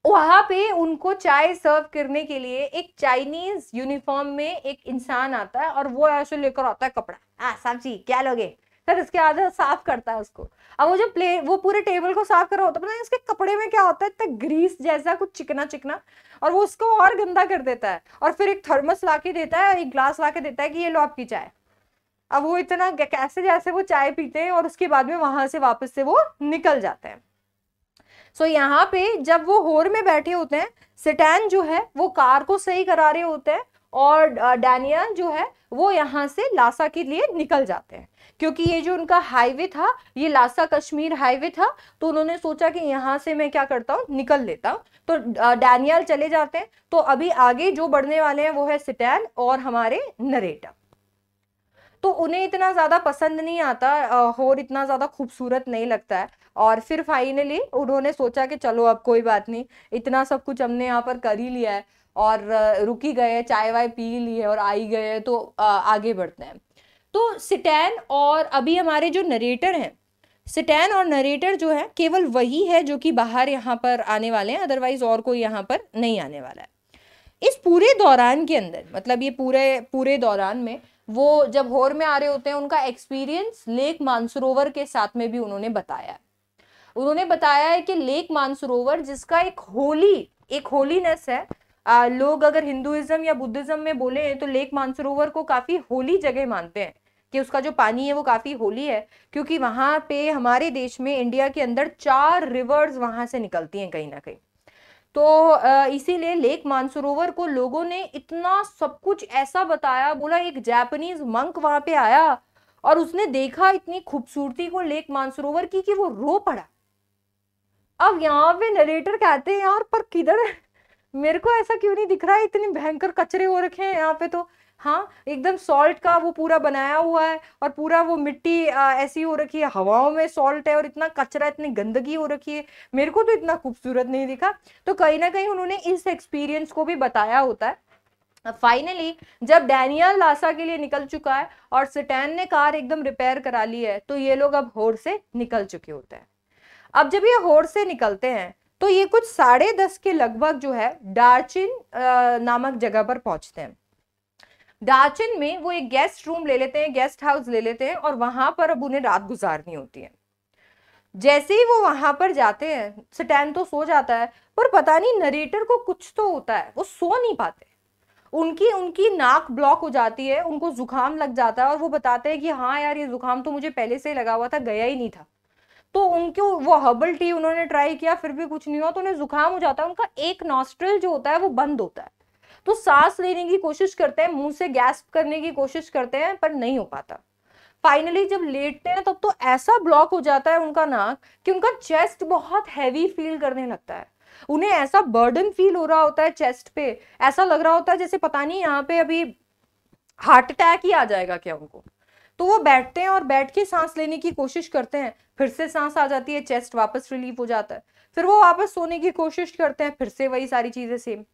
वहां पे उनको चाय सर्व करने के लिए एक चाइनीज यूनिफॉर्म में एक इंसान आता है और वो ऐसे लेकर आता है कपड़ा हाँ साहब जी क्या लोगे फिर इसके बाद साफ करता है उसको अब वो जो प्ले वो पूरे टेबल को साफ कर रहा होता है पता उसके कपड़े में क्या होता है इतना ग्रीस जैसा कुछ चिकना चिकना और वो उसको और गंदा कर देता है और फिर एक थर्मस ला के देता है और एक ग्लास ला के देता है कि ये लो आपकी चाय अब वो इतना कैसे जैसे वो चाय पीते हैं और उसके बाद में वहां से वापस से वो निकल जाते हैं सो so, यहाँ पे जब वो होर में बैठे होते हैं सिटैन जो है वो कार को सही करा रहे होते हैं और डैनियल जो है वो यहाँ से लासा के लिए निकल जाते हैं क्योंकि ये जो उनका हाईवे था ये लासा कश्मीर हाईवे था तो उन्होंने सोचा कि यहाँ से मैं क्या करता हूँ निकल लेता हूँ तो डैनियल चले जाते हैं तो अभी आगे जो बढ़ने वाले हैं वो है सिटैन और हमारे नरेटा तो उन्हें इतना ज़्यादा पसंद नहीं आता और इतना ज़्यादा खूबसूरत नहीं लगता है और फिर फाइनली उन्होंने सोचा कि चलो अब कोई बात नहीं इतना सब कुछ हमने यहाँ पर कर ही लिया है और रुकी गए चाय वाय पी ली है और आई गए हैं तो आगे बढ़ते हैं तो सिटैन और अभी हमारे जो नरेटर हैं सिटैन और नरेटर जो है केवल वही है जो कि बाहर यहाँ पर आने वाले हैं अदरवाइज और कोई यहाँ पर नहीं आने वाला है इस पूरे दौरान के अंदर मतलब ये पूरे पूरे दौरान में वो जब होर में आ रहे होते हैं उनका एक्सपीरियंस लेक मानसरोवर के साथ में भी उन्होंने बताया उन्होंने बताया है कि लेक मानसरोवर जिसका एक होली एक होलीनेस है आ, लोग अगर हिंदुइज्म या बुद्धिज्म में बोले हैं तो लेक मानसरोवर को काफ़ी होली जगह मानते हैं कि उसका जो पानी है वो काफ़ी होली है क्योंकि वहां पे हमारे देश में इंडिया के अंदर चार रिवर्स वहाँ से निकलती हैं कहीं ना कहीं तो इसीलिए लेक मानसरोवर को लोगों ने इतना सब कुछ ऐसा बताया बोला एक जापानीज मंक वहाँ पे आया और उसने देखा इतनी खूबसूरती को लेक मानसरोवर की कि वो रो पड़ा अब यहाँ पे नरेटर कहते हैं यार पर किधर मेरे को ऐसा क्यों नहीं दिख रहा है इतने भयंकर कचरे हो रखे हैं यहाँ पे तो हाँ एकदम सॉल्ट का वो पूरा बनाया हुआ है और पूरा वो मिट्टी आ, ऐसी हो रखी है हवाओं में सॉल्ट है और इतना कचरा इतनी गंदगी हो रखी है मेरे को तो इतना खूबसूरत नहीं दिखा तो कहीं ना कहीं उन्होंने इस एक्सपीरियंस को भी बताया होता है फाइनली जब डैनियल लासा के लिए निकल चुका है और सिटैन ने कार एकदम रिपेयर करा ली है तो ये लोग अब होर से निकल चुके होते हैं अब जब ये होड़ से निकलते हैं तो ये कुछ साढ़े दस के लगभग जो है डार्चिन नामक जगह पर पहुंचते हैं डार्चिन में वो एक गेस्ट रूम ले लेते हैं गेस्ट हाउस ले लेते हैं और वहां पर अब उन्हें रात गुजारनी होती है जैसे ही वो वहां पर जाते हैं स्टैन तो सो जाता है पर पता नहीं नरेटर को कुछ तो होता है वो सो नहीं पाते उनकी उनकी नाक ब्लॉक हो जाती है उनको जुकाम लग जाता है और वो बताते हैं कि हाँ यार ये जुकाम तो मुझे पहले से लगा हुआ था गया ही नहीं था तो उनके वो हर्बल टी उन्होंने ट्राई किया फिर भी कुछ नहीं हुआ तो उन्हें जुकाम हो जाता है उनका एक नॉस्ट्रल जो होता है वो बंद होता है तो सांस लेने की कोशिश करते हैं मुंह से गैस्प करने की कोशिश करते हैं पर नहीं हो पाता फाइनली जब लेटते हैं तब तो, तो ऐसा ब्लॉक हो जाता है उनका नाक कि उनका चेस्ट बहुत हैवी फील करने लगता है उन्हें ऐसा बर्डन फील हो रहा होता है चेस्ट पे ऐसा लग रहा होता है जैसे पता नहीं यहाँ पे अभी हार्ट अटैक ही आ जाएगा क्या उनको तो वो बैठते हैं और बैठ के सांस लेने की कोशिश करते हैं फिर से सांस आ जाती है चेस्ट वापस रिलीफ हो जाता है फिर वो वापस सोने की कोशिश करते हैं फिर से वही सारी चीज़ें सेम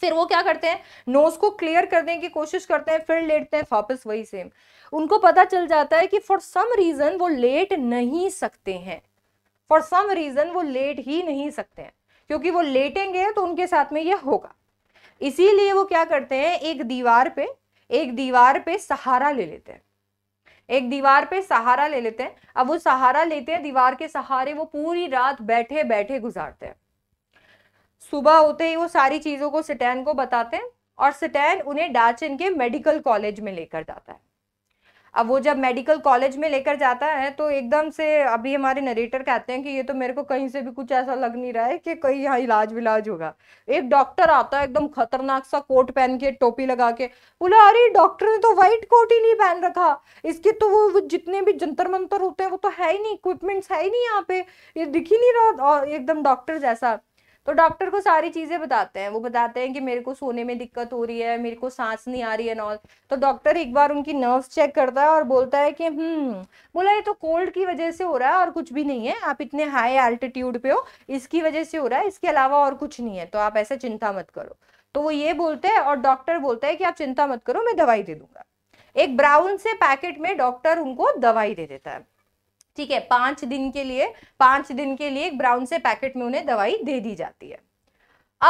फिर वो क्या करते हैं नोज को क्लियर करने की कोशिश करते हैं फिर लेटते हैं वापस वही सेम उनको पता चल जाता है कि फॉर सम रीज़न वो लेट नहीं सकते हैं फॉर सम रीज़न वो लेट ही नहीं सकते हैं क्योंकि वो लेटेंगे तो उनके साथ में ये होगा इसीलिए वो क्या करते हैं एक दीवार पे एक दीवार पे सहारा ले लेते हैं एक दीवार पे सहारा ले लेते हैं अब वो सहारा लेते हैं दीवार के सहारे वो पूरी रात बैठे बैठे गुजारते हैं सुबह होते ही वो सारी चीज़ों को सिटैन को बताते हैं और सिटैन उन्हें डाचिन के मेडिकल कॉलेज में लेकर जाता है अब वो जब मेडिकल कॉलेज में लेकर जाता है तो एकदम से अभी हमारे नरेटर कहते हैं कि ये तो मेरे को कहीं से भी कुछ ऐसा लग नहीं रहा है कि कहीं यहाँ इलाज विलाज होगा एक डॉक्टर आता है एकदम खतरनाक सा कोट पहन के टोपी लगा के बोला अरे डॉक्टर ने तो व्हाइट कोट ही नहीं पहन रखा इसके तो वो जितने भी जंतर मंतर होते हैं वो तो है ही नहीं इक्विपमेंट्स है ही नहीं यहाँ पे ये दिख ही नहीं रहा एकदम डॉक्टर जैसा तो डॉक्टर को सारी चीज़ें बताते हैं वो बताते हैं कि मेरे को सोने में दिक्कत हो रही है मेरे को सांस नहीं आ रही है नॉल तो डॉक्टर एक बार उनकी नर्व्स चेक करता है और बोलता है कि हम्म बोला ये तो कोल्ड की वजह से हो रहा है और कुछ भी नहीं है आप इतने हाई एल्टीट्यूड पे हो इसकी वजह से हो रहा है इसके अलावा और कुछ नहीं है तो आप ऐसा चिंता मत करो तो वो ये बोलते हैं और डॉक्टर बोलता है कि आप चिंता मत करो मैं दवाई दे दूंगा एक ब्राउन से पैकेट में डॉक्टर उनको दवाई दे देता है ठीक है पांच दिन के लिए पांच दिन के लिए एक ब्राउन से पैकेट में उन्हें दवाई दे दी जाती है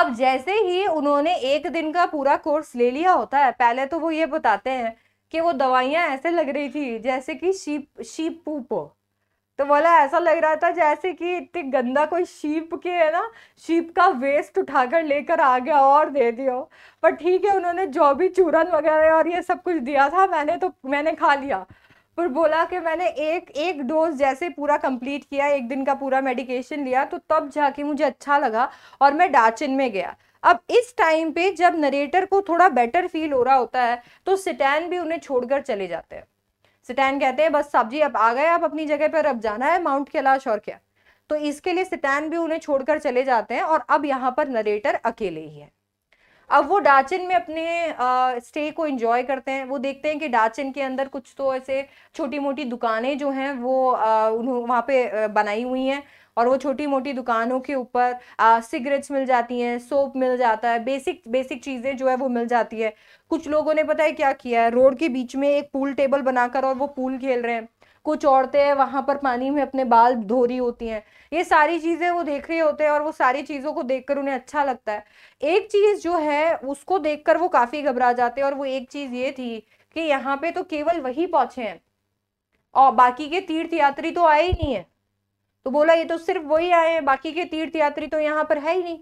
अब जैसे ही उन्होंने एक दिन का पूरा कोर्स ले लिया होता है पहले तो वो ये बताते हैं कि वो दवाइयां ऐसे लग रही थी जैसे कि शीप शीप पूप तो बोला ऐसा लग रहा था जैसे कि इतनी गंदा कोई शीप के है ना शीप का वेस्ट उठाकर लेकर आ गया और दे दियो पर ठीक है उन्होंने जो भी चूरन वगैरह और ये सब कुछ दिया था मैंने तो मैंने खा लिया पर बोला कि मैंने एक एक डोज जैसे पूरा कंप्लीट किया एक दिन का पूरा मेडिकेशन लिया तो तब जाके मुझे अच्छा लगा और मैं डाचिन में गया अब इस टाइम पे जब नरेटर को थोड़ा बेटर फील हो रहा होता है तो सिटैन भी उन्हें छोड़कर चले जाते हैं सिटैन कहते हैं बस साहब जी अब आ गए आप अपनी जगह पर अब जाना है माउंट कैलाश और क्या तो इसके लिए सिटैन भी उन्हें छोड़कर चले जाते हैं और अब यहाँ पर नरेटर अकेले ही है अब वो डाचिन में अपने स्टे को इंजॉय करते हैं वो देखते हैं कि डाचिन के अंदर कुछ तो ऐसे छोटी मोटी दुकानें जो हैं वो उन्होंने वहाँ पे बनाई हुई हैं और वो छोटी मोटी दुकानों के ऊपर सिगरेट्स मिल जाती हैं सोप मिल जाता है बेसिक बेसिक चीज़ें जो है वो मिल जाती है कुछ लोगों ने पता है क्या किया है रोड के बीच में एक पूल टेबल बनाकर और वो पूल खेल रहे हैं कुछ औरतें हैं वहाँ पर पानी में अपने बाल धो रही होती हैं ये सारी चीज़ें वो देख रहे होते हैं और वो सारी चीज़ों को देखकर उन्हें अच्छा लगता है एक चीज़ जो है उसको देखकर वो काफ़ी घबरा जाते हैं और वो एक चीज़ ये थी कि यहाँ पे तो केवल वही पहुँचे हैं और बाकी के तीर्थ यात्री तो आए ही नहीं है तो बोला ये तो सिर्फ वही आए हैं बाकी के तीर्थ यात्री तो यहाँ पर है ही नहीं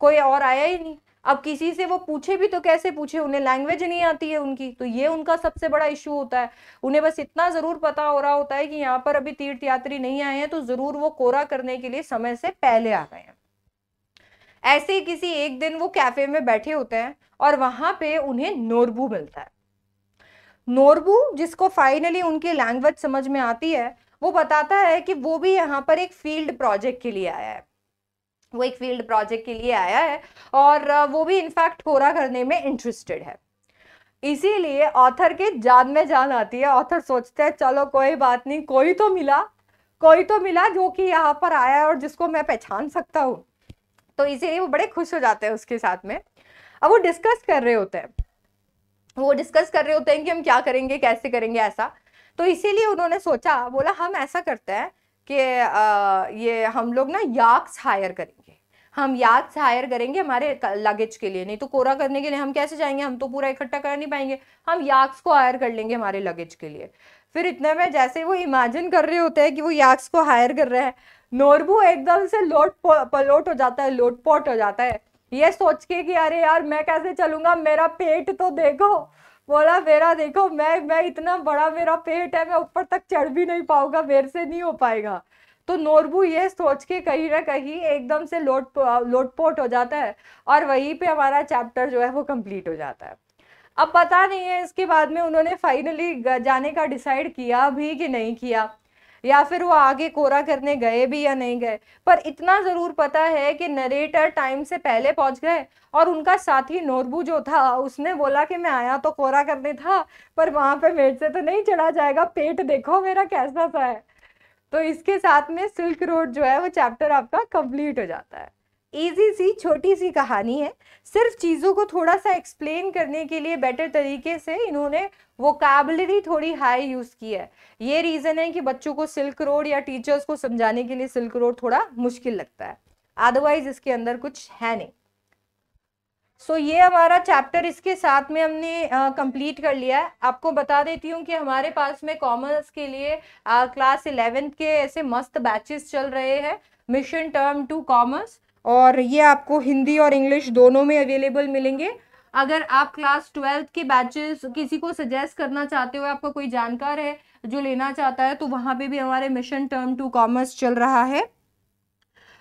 कोई और आया ही नहीं अब किसी से वो पूछे भी तो कैसे पूछे उन्हें लैंग्वेज नहीं आती है उनकी तो ये उनका सबसे बड़ा इशू होता है उन्हें बस इतना ज़रूर पता हो रहा होता है कि यहाँ पर अभी तीर्थ यात्री नहीं आए हैं तो ज़रूर वो कोरा करने के लिए समय से पहले आ गए हैं ऐसे ही किसी एक दिन वो कैफे में बैठे होते हैं और वहां पे उन्हें नोरबू मिलता है नोरबू जिसको फाइनली उनकी लैंग्वेज समझ में आती है वो बताता है कि वो भी यहाँ पर एक फील्ड प्रोजेक्ट के लिए आया है वो एक फील्ड प्रोजेक्ट के लिए आया है और वो भी इनफैक्ट कोरा करने में इंटरेस्टेड है इसीलिए ऑथर के जान में जान आती है ऑथर सोचते हैं चलो कोई बात नहीं कोई तो मिला कोई तो मिला जो कि यहाँ पर आया है और जिसको मैं पहचान सकता हूँ तो इसीलिए वो बड़े खुश हो जाते हैं उसके साथ में अब वो डिस्कस कर रहे होते हैं वो डिस्कस कर रहे होते हैं कि हम क्या करेंगे कैसे करेंगे ऐसा तो इसीलिए उन्होंने सोचा बोला हम ऐसा करते हैं कि ये हम लोग ना याक्स हायर करेंगे हम याक्स हायर करेंगे हमारे लगेज के लिए नहीं तो कोरा करने के लिए हम कैसे जाएंगे हम तो पूरा इकट्ठा कर नहीं पाएंगे हम याक्स को हायर कर लेंगे हमारे लगेज के लिए फिर इतने में जैसे वो इमेजिन कर रहे होते हैं कि वो याक्स को हायर कर रहे हैं नोरबू एकदम से लोट पलोट हो जाता है लोटपोट हो जाता है ये सोच के कि अरे यार मैं कैसे चलूंगा मेरा पेट तो देखो बोला मेरा देखो मैं मैं इतना बड़ा मेरा पेट है मैं ऊपर तक चढ़ भी नहीं पाऊंगा मेरे से नहीं हो पाएगा तो नोरबू ये सोच के कहीं ना कहीं एकदम से लोट लोटपोट हो जाता है और वहीं पे हमारा चैप्टर जो है वो कंप्लीट हो जाता है अब पता नहीं है इसके बाद में उन्होंने फाइनली जाने का डिसाइड किया भी कि नहीं किया या फिर वो आगे कोरा करने गए भी या नहीं गए पर इतना ज़रूर पता है कि नरेटर टाइम से पहले पहुंच गए और उनका साथी नोरबू जो था उसने बोला कि मैं आया तो कोरा करने था पर वहां पे मेरे से तो नहीं चढ़ा जाएगा पेट देखो मेरा कैसा सा है तो इसके साथ में सिल्क रोड जो है वो चैप्टर आपका कंप्लीट हो जाता है ईजी सी छोटी सी कहानी है सिर्फ चीज़ों को थोड़ा सा एक्सप्लेन करने के लिए बेटर तरीके से इन्होंने वो काबलरी थोड़ी हाई यूज़ की है ये रीज़न है कि बच्चों को सिल्क रोड या टीचर्स को समझाने के लिए सिल्क रोड थोड़ा मुश्किल लगता है अदरवाइज इसके अंदर कुछ है नहीं सो so, ये हमारा चैप्टर इसके साथ में हमने कंप्लीट कर लिया है आपको बता देती हूँ कि हमारे पास में कॉमर्स के लिए क्लास इलेवेंथ के ऐसे मस्त बैचेस चल रहे हैं मिशन टर्म टू कॉमर्स और ये आपको हिंदी और इंग्लिश दोनों में अवेलेबल मिलेंगे अगर आप क्लास ट्वेल्थ के बैचेस किसी को सजेस्ट करना चाहते हो आपका कोई जानकार है जो लेना चाहता है तो वहाँ पे भी हमारे मिशन टर्म टू कॉमर्स चल रहा है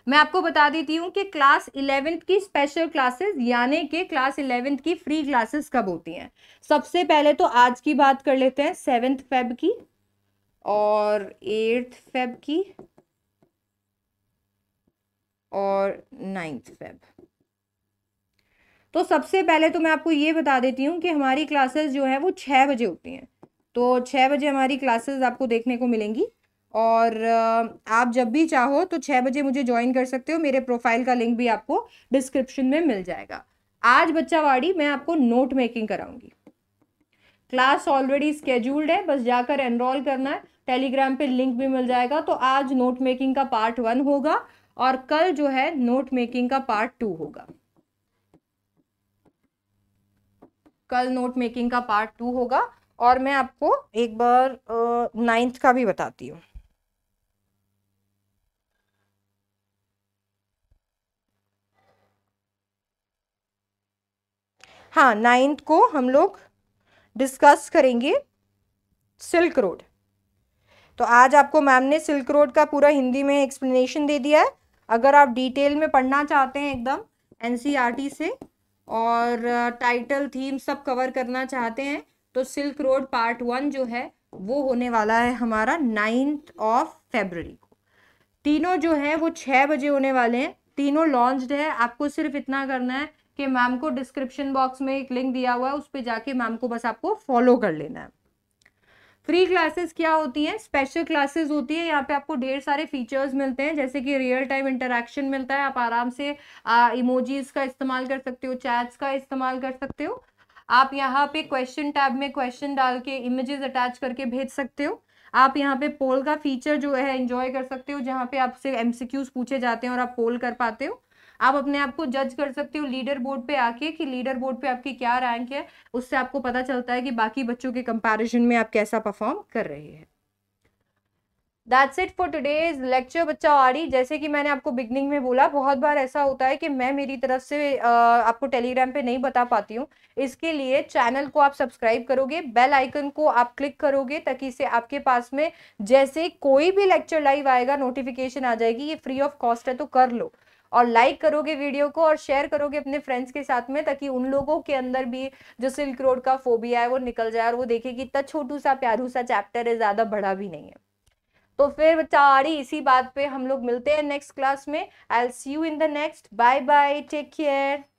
मैं आपको बता देती हूँ कि क्लास इलेवेंथ की स्पेशल क्लासेस यानी कि क्लास इलेवेंथ की फ्री क्लासेस कब होती हैं सबसे पहले तो आज की बात कर लेते हैं सेवेंथ फेब की और एट्थ फेब की और नाइन्थ फेब तो सबसे पहले तो मैं आपको ये बता देती हूँ कि हमारी क्लासेस जो है वो छः बजे होती हैं तो छः बजे हमारी क्लासेस आपको देखने को मिलेंगी और आप जब भी चाहो तो छः बजे मुझे ज्वाइन कर सकते हो मेरे प्रोफाइल का लिंक भी आपको डिस्क्रिप्शन में मिल जाएगा आज बच्चावाड़ी मैं आपको नोट मेकिंग कराऊंगी क्लास ऑलरेडी स्केड्यूल्ड है बस जाकर एनरोल करना है टेलीग्राम पे लिंक भी मिल जाएगा तो आज नोट मेकिंग का पार्ट वन होगा और कल जो है नोट मेकिंग का पार्ट टू होगा कल नोट मेकिंग का पार्ट टू होगा और मैं आपको एक बार नाइन्थ का भी बताती हूँ हाँ नाइन्थ को हम लोग डिस्कस करेंगे सिल्क रोड तो आज आपको मैम ने सिल्क रोड का पूरा हिंदी में एक्सप्लेनेशन दे दिया है अगर आप डिटेल में पढ़ना चाहते हैं एकदम एनसीईआरटी e से और टाइटल uh, थीम सब कवर करना चाहते हैं तो सिल्क रोड पार्ट वन जो है वो होने वाला है हमारा नाइन्थ ऑफ फेबररी को तीनों जो है वो छः बजे होने वाले हैं तीनों लॉन्च्ड है आपको सिर्फ इतना करना है कि मैम को डिस्क्रिप्शन बॉक्स में एक लिंक दिया हुआ है उस पर जाके मैम को बस आपको फॉलो कर लेना है फ्री क्लासेस क्या होती हैं स्पेशल क्लासेस होती है यहाँ पे आपको ढेर सारे फीचर्स मिलते हैं जैसे कि रियल टाइम इंटरेक्शन मिलता है आप आराम से इमोजीज का इस्तेमाल कर सकते हो चैट्स का इस्तेमाल कर सकते हो आप यहाँ पे क्वेश्चन टैब में क्वेश्चन डाल के इमेजेस अटैच करके भेज सकते हो आप यहाँ पे पोल का फीचर जो है एंजॉय कर सकते हो जहाँ पे आपसे एमसीक्यूज पूछे जाते हैं और आप पोल कर पाते हो आप अपने आप को जज कर सकते हो लीडर बोर्ड पे आके कि लीडर बोर्ड पे आपकी क्या रैंक है उससे आपको पता चलता है कि बाकी बच्चों के कंपैरिजन में आप कैसा परफॉर्म कर रहे हैं that's it for today's lecture बच्चा आड़ी जैसे कि मैंने आपको बिगनिंग में बोला बहुत बार ऐसा होता है कि मैं मेरी तरफ से आपको टेलीग्राम पे नहीं बता पाती हूँ इसके लिए चैनल को आप सब्सक्राइब करोगे बेल आइकन को आप क्लिक करोगे ताकि इसे आपके पास में जैसे कोई भी लेक्चर लाइव आएगा नोटिफिकेशन आ जाएगी ये फ्री ऑफ कॉस्ट है तो कर लो और लाइक करोगे वीडियो को और शेयर करोगे अपने फ्रेंड्स के साथ में ताकि उन लोगों के अंदर भी जो सिल्क रोड का फोबिया है वो निकल जाए और वो देखे कि इतना छोटू सा प्यारू सा चैप्टर है ज़्यादा बड़ा भी नहीं है तो फिर सारी इसी बात पे हम लोग मिलते हैं नेक्स्ट क्लास में I'll see you in the next bye bye take care